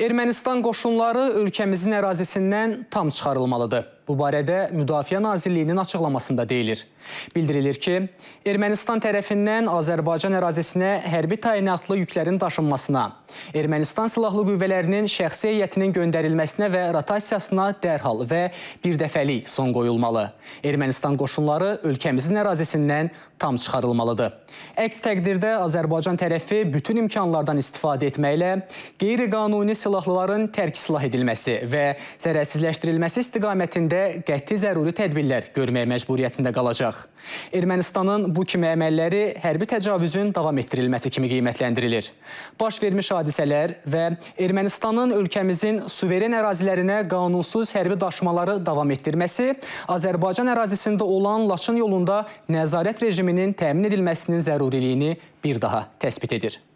Ermənistan qoşunları ölkəmizin ərazisindən tam çıxarılmalıdır. Bu barədə Müdafiə Nazirliyinin açıqlamasında deyilir. Bildirilir ki, Ermənistan tərəfindən Azərbaycan ərazisinə hərbi təyinatlı yüklərin daşınmasına, Ermənistan silahlı qüvvələrinin şəxsi heyətinin göndərilməsinə və rotasiyasına dərhal və birdəfəlik son qoyulmalı. Ermənistan qoşunları ölkəmizin ərazisindən tam çıxarılmalıdır. Əks təqdirdə Azərbaycan tərəfi bütün imkanlardan istifadə etməklə qeyri-qanuni silahlıların tərk silah edilməsi və zərərsizləşdirilməsi istiqamətində əslində qəti zəruri tədbirlər görməyə məcburiyyətində qalacaq. Ermənistanın bu kimi əməlləri hərbi təcavüzün davam etdirilməsi kimi qiymətləndirilir. Baş vermiş hadisələr və Ermənistanın ölkəmizin suveren ərazilərinə qanunsuz hərbi daşımaları davam etdirməsi Azərbaycan ərazisində olan Laçın yolunda nəzarət rejiminin təmin edilməsinin zəruriliyini bir daha təsbit edir.